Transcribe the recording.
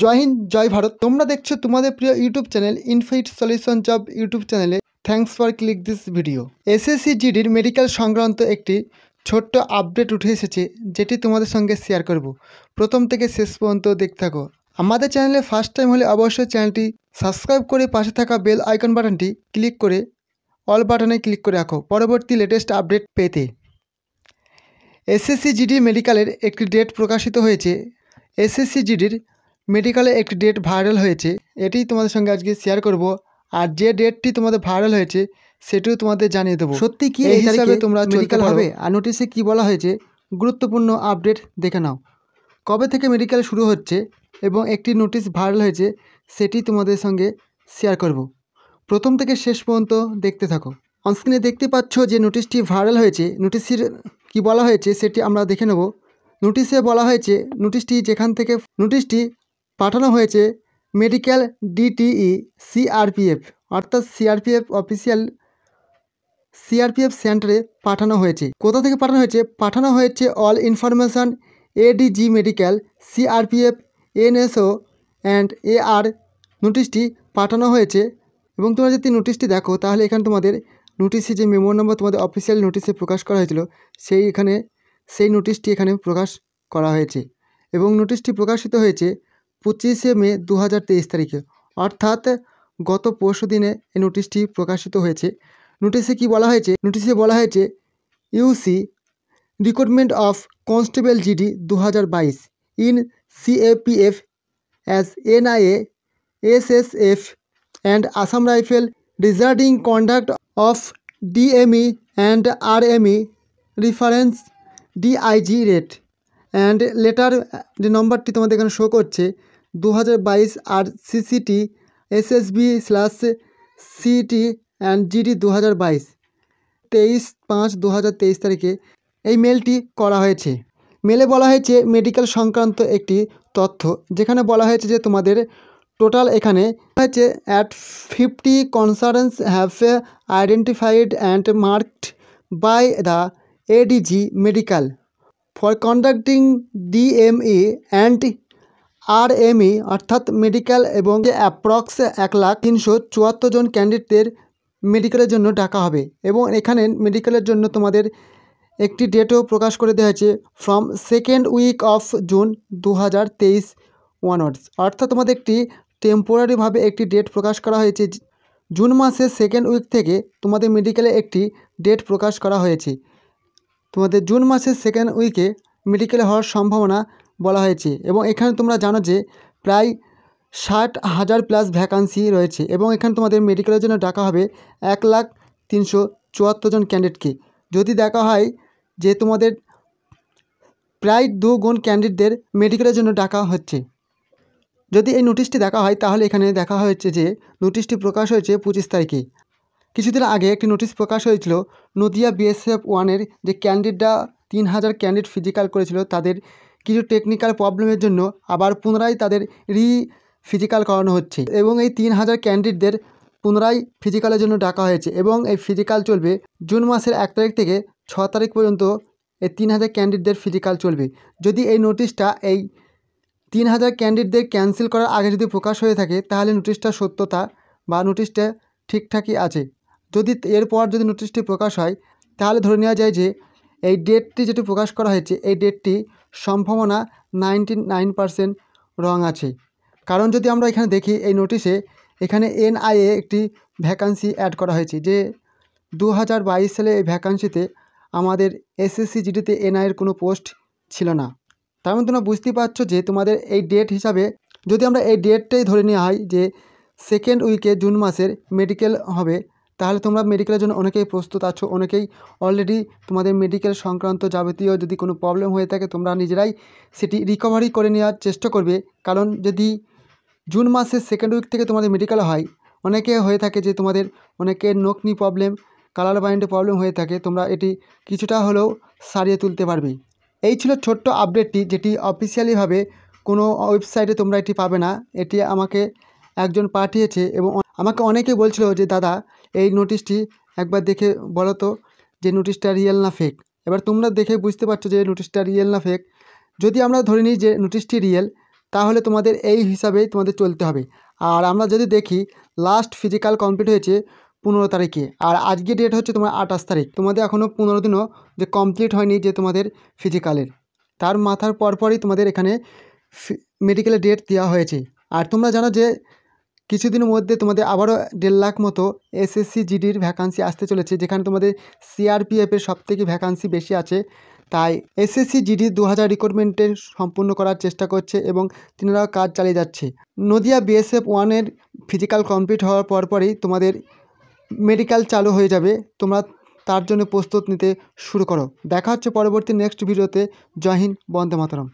জয় হিন্দ জয় ভারত তোমরা দেখছো তোমাদের প্রিয় YouTube channel Infit Solution Job YouTube চ্যানেলে thanks for click this video SSC জিডির মেডিকেল সংক্রান্ত একটি ছোট্ট আপডেট উঠে এসেছে যেটি তোমাদের সঙ্গে শেয়ার করব প্রথম থেকে শেষ পর্যন্ত দেখতে থাকো আমাদের চ্যানেলে ফার্স্ট টাইম হলে অবশ্যই চ্যানেলটি সাবস্ক্রাইব করে পাশে থাকা বেল আইকন বাটনটি ক্লিক করে অল বাটনে ক্লিক করে রাখো পরবর্তী লেটেস্ট আপডেট পেতে এসএসসি জিডি মেডিকেলের একটি ডেট প্রকাশিত হয়েছে এসএসসি জিডির মেডিকেলে একটি ডেট ভাইরাল হয়েছে এটি তোমাদের সঙ্গে আজকে শেয়ার করব আর যে ডেটটি তোমাদের ভাইরাল হয়েছে সেটিও তোমাদের জানিয়ে দেবো সত্যি কি এই হিসাবে তোমরা মেডিকেল হবে আর নোটিশে কি বলা হয়েছে গুরুত্বপূর্ণ আপডেট দেখে নাও কবে থেকে মেডিকেল শুরু হচ্ছে এবং একটি নোটিশ ভাইরাল হয়েছে সেটি তোমাদের সঙ্গে শেয়ার করব প্রথম থেকে শেষ পর্যন্ত দেখতে থাকো অনস্ক্রিনে দেখতে পাচ্ছ যে নোটিশটি ভাইরাল হয়েছে নোটিশের কি বলা হয়েছে সেটি আমরা দেখে নেব নোটিশে বলা হয়েছে নোটিশটি যেখান থেকে নোটিশটি পাঠানো হয়েছে মেডিকেল ডিটিই সিআরপিএফ অর্থাৎ সিআরপিএফ অফিসিয়াল সিআরপিএফ সেন্টারে পাঠানো হয়েছে কোথা থেকে পাঠানো হয়েছে পাঠানো হয়েছে all information ADG medical CRPF NSO and AR নোটিশটি পাঠানো হয়েছে এবং তোমরা যদি নোটিশটি দেখো তাহলে এখানে তোমাদের নোটিশে যে মেমো নম্বর তোমাদের অফিসিয়াল নোটিশে প্রকাশ করা হয়েছিল সেই এখানে সেই নোটিশটি এখানে প্রকাশ করা হয়েছে এবং নোটিশটি প্রকাশিত হয়েছে পঁচিশে মে দু তারিখে অর্থাৎ গত পরশু দিনে এই নোটিশটি প্রকাশিত হয়েছে নোটিশে কি বলা হয়েছে নোটিশে বলা হয়েছে UC recruitment of constable GD দু in CAPF as NIA SSF and Assam rifle regarding conduct of DME and R ME reference DIG rate and letter যে নম্বরটি তোমাদের এখানে শো করছে দু হাজার বাইশ আর CCT SSB slash CT and GD দু হাজার বাইশ তেইশ পাঁচ দু হাজার তেইশ তারিখে এই মেলটি করা হয়েছে মেলে বলা হয়েছে মেডিকেল সংক্রান্ত একটি তথ্য যেখানে বলা হয়েছে যে তোমাদের টোটাল এখানে হয়েছে at fifty concerns have identified and marked by the ADG medical for conducting DME and R ME অর্থাৎ মেডিকেল এবং অ্যাপ্রক্স এক লাখ তিনশো চুয়াত্তর জন ক্যান্ডিডেটদের মেডিকেলের জন্য ডাকা হবে এবং এখানে মেডিকেলের জন্য তোমাদের একটি ডেটও প্রকাশ করে দেওয়া হয়েছে from second week of June দু হাজার তেইশ ওয়ানওয়ার্ডস অর্থাৎ তোমাদের একটি টেম্পোরারিভাবে একটি ডেট প্রকাশ করা হয়েছে জুন মাসের সেকেন্ড উইক থেকে তোমাদের মেডিকেলে একটি ডেট প্রকাশ করা হয়েছে তোমাদের জুন মাসের সেকেন্ড উইকে মেডিকেলে হওয়ার সম্ভাবনা বলা হয়েছে এবং এখানে তোমরা জানো যে প্রায় ষাট হাজার প্লাস ভ্যাকান্সি রয়েছে এবং এখানে তোমাদের মেডিকেলের জন্য ডাকা হবে এক লাখ তিনশো চুয়াত্তর জন ক্যান্ডিডেটকে যদি দেখা হয় যে তোমাদের প্রায় দু গুণ ক্যান্ডিডেটদের মেডিকেলের জন্য ডাকা হচ্ছে যদি এই নোটিশটি দেখা হয় তাহলে এখানে দেখা হয়েছে যে নোটিশটি প্রকাশ হয়েছে পঁচিশ তারিখে কিছুদিন আগে একটি নোটিশ প্রকাশ হয়েছিল নদিয়া বিএসএফ ওয়ানের যে ক্যান্ডিডেটরা তিন হাজার ক্যান্ডিডেট ফিজিক্যাল করেছিল তাদের কিছু টেকনিক্যাল প্রবলেমের জন্য আবার পুনরায় তাদের রি ফিজিক্যাল করানো হচ্ছে এবং এই তিন হাজার ক্যান্ডিডেটদের পুনরায় ফিজিক্যালের জন্য ডাকা হয়েছে এবং এই ফিজিক্যাল চলবে জুন মাসের এক তারিখ থেকে ছ তারিখ পর্যন্ত এই তিন হাজার ক্যান্ডিডেটদের ফিজিক্যাল চলবে যদি এই নোটিশটা এই তিন হাজার ক্যান্ডিডেটদের ক্যান্সেল করার আগে যদি প্রকাশ হয়ে থাকে তাহলে নোটিশটা সত্যতা বা নোটিশটা ঠিকঠাকই আছে যদি এরপর যদি নোটিশটি প্রকাশ হয় তাহলে ধরে নেওয়া যায় যে এই ডেটটি যেটি প্রকাশ করা হয়েছে এই ডেটটি সম্ভাবনা নাইনটি নাইন পারসেন্ট রং আছে কারণ যদি আমরা এখানে দেখি এই নোটিশে এখানে এনআইএ একটি ভ্যাকান্সি অ্যাড করা হয়েছে যে দু সালে এই ভ্যাকান্সিতে আমাদের এসএসসি জিডিতে এনআইয়ের কোনো পোস্ট ছিল না তার মধ্যে মানে তোমরা বুঝতেই পারছো যে তোমাদের এই ডেট হিসাবে যদি আমরা এই ডেটটাই ধরে নেওয়া হয় যে সেকেন্ড উইকে জুন মাসের মেডিকেল হবে তাহলে তোমরা মেডিকেলের জন্য অনেকেই প্রস্তুত আছো অনেকেই অলরেডি তোমাদের মেডিকেল সংক্রান্ত যাবতীয় যদি কোনো প্রবলেম হয়ে থাকে তোমরা নিজেরাই সেটি রিকভারি করে নেওয়ার চেষ্টা করবে কারণ যদি জুন মাসের সেকেন্ড উইক থেকে তোমাদের মেডিকেল হয় অনেকে হয়ে থাকে যে তোমাদের অনেকের নকনি প্রবলেম কালার বাইন্ডে প্রবলেম হয়ে থাকে তোমরা এটি কিছুটা হলেও সারিয়ে তুলতে পারবে এই ছিল ছোট্ট আপডেটটি যেটি অফিসিয়ালিভাবে কোনো ওয়েবসাইটে তোমরা এটি পাবে না এটি আমাকে একজন পাঠিয়েছে এবং আমাকে অনেকে বলছিল যে দাদা এই নোটিশটি একবার দেখে বলো তো যে নোটিশটা রিয়েল না ফেক এবার তোমরা দেখে বুঝতে পারছো যে নোটিশটা রিয়েল না ফেক যদি আমরা ধরে নিই যে নোটিশটি রিয়েল তাহলে তোমাদের এই হিসাবেই তোমাদের চলতে হবে আর আমরা যদি দেখি লাস্ট ফিজিক্যাল কমপ্লিট হয়েছে পনেরো তারিখে আর আজকে ডেট হচ্ছে তোমার আঠাশ তারিখ তোমাদের এখনও পনেরো দিনও যে কমপ্লিট হয়নি যে তোমাদের ফিজিক্যালের তার মাথার পরপরই তোমাদের এখানে মেডিকেলের ডেট দেওয়া হয়েছে আর তোমরা জানো যে কিছুদিনের মধ্যে তোমাদের আবারও দেড় লাখ মতো এসএসসি জিডির ভ্যাকান্সি আসতে চলেছে যেখানে তোমাদের সিআরপিএফের সবথেকে ভ্যাকান্সি বেশি আছে তাই এসএসসি জিডি দু হাজার রিক্রুটমেন্টের সম্পূর্ণ করার চেষ্টা করছে এবং তিনারাও কাজ চালিয়ে যাচ্ছে নদিয়া বিএসএফ ওয়ানের ফিজিক্যাল কমপ্লিট হওয়ার পর পরই তোমাদের মেডিকেল চালু হয়ে যাবে তোমরা তার জন্য প্রস্তুত নিতে শুরু করো দেখা হচ্ছে পরবর্তী নেক্সট ভিডিওতে জয় হিন্দ বন্দে মাতরম